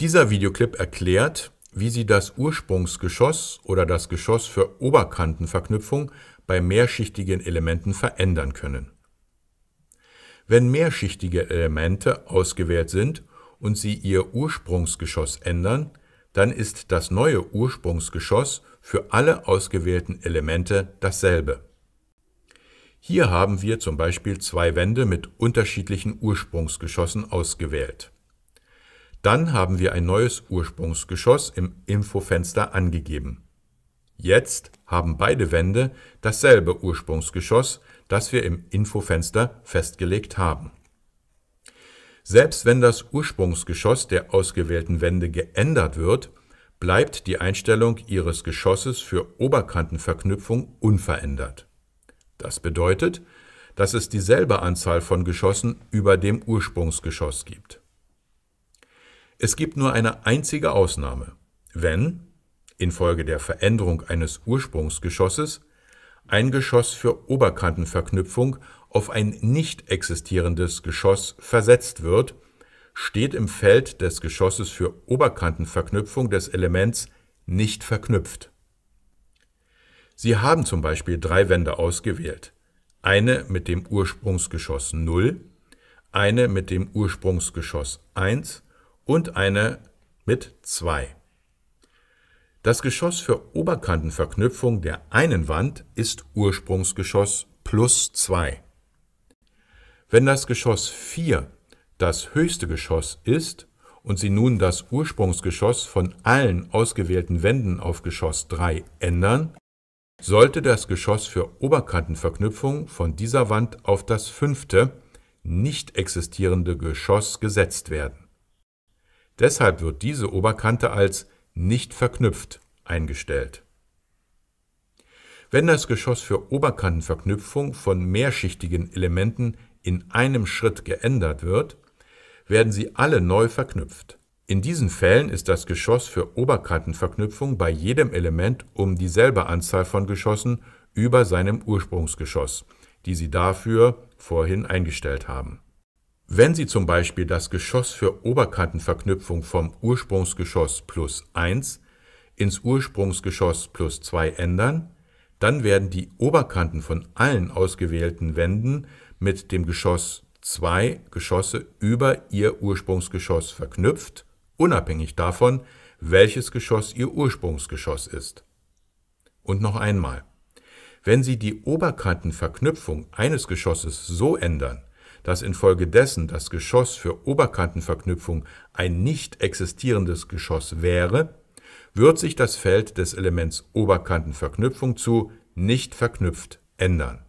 Dieser Videoclip erklärt, wie Sie das Ursprungsgeschoss oder das Geschoss für Oberkantenverknüpfung bei mehrschichtigen Elementen verändern können. Wenn mehrschichtige Elemente ausgewählt sind und Sie Ihr Ursprungsgeschoss ändern, dann ist das neue Ursprungsgeschoss für alle ausgewählten Elemente dasselbe. Hier haben wir zum Beispiel zwei Wände mit unterschiedlichen Ursprungsgeschossen ausgewählt. Dann haben wir ein neues Ursprungsgeschoss im Infofenster angegeben. Jetzt haben beide Wände dasselbe Ursprungsgeschoss, das wir im Infofenster festgelegt haben. Selbst wenn das Ursprungsgeschoss der ausgewählten Wände geändert wird, bleibt die Einstellung Ihres Geschosses für Oberkantenverknüpfung unverändert. Das bedeutet, dass es dieselbe Anzahl von Geschossen über dem Ursprungsgeschoss gibt. Es gibt nur eine einzige Ausnahme, wenn, infolge der Veränderung eines Ursprungsgeschosses, ein Geschoss für Oberkantenverknüpfung auf ein nicht existierendes Geschoss versetzt wird, steht im Feld des Geschosses für Oberkantenverknüpfung des Elements nicht verknüpft. Sie haben zum Beispiel drei Wände ausgewählt, eine mit dem Ursprungsgeschoss 0, eine mit dem Ursprungsgeschoss 1 und eine mit zwei. Das Geschoss für Oberkantenverknüpfung der einen Wand ist Ursprungsgeschoss plus zwei. Wenn das Geschoss vier das höchste Geschoss ist und Sie nun das Ursprungsgeschoss von allen ausgewählten Wänden auf Geschoss 3 ändern, sollte das Geschoss für Oberkantenverknüpfung von dieser Wand auf das fünfte, nicht existierende Geschoss gesetzt werden. Deshalb wird diese Oberkante als nicht verknüpft eingestellt. Wenn das Geschoss für Oberkantenverknüpfung von mehrschichtigen Elementen in einem Schritt geändert wird, werden sie alle neu verknüpft. In diesen Fällen ist das Geschoss für Oberkantenverknüpfung bei jedem Element um dieselbe Anzahl von Geschossen über seinem Ursprungsgeschoss, die Sie dafür vorhin eingestellt haben. Wenn Sie zum Beispiel das Geschoss für Oberkantenverknüpfung vom Ursprungsgeschoss plus 1 ins Ursprungsgeschoss plus 2 ändern, dann werden die Oberkanten von allen ausgewählten Wänden mit dem Geschoss zwei Geschosse über ihr Ursprungsgeschoss verknüpft, unabhängig davon, welches Geschoss ihr Ursprungsgeschoss ist. Und noch einmal, wenn Sie die Oberkantenverknüpfung eines Geschosses so ändern, dass infolgedessen das Geschoss für Oberkantenverknüpfung ein nicht existierendes Geschoss wäre, wird sich das Feld des Elements Oberkantenverknüpfung zu nicht verknüpft ändern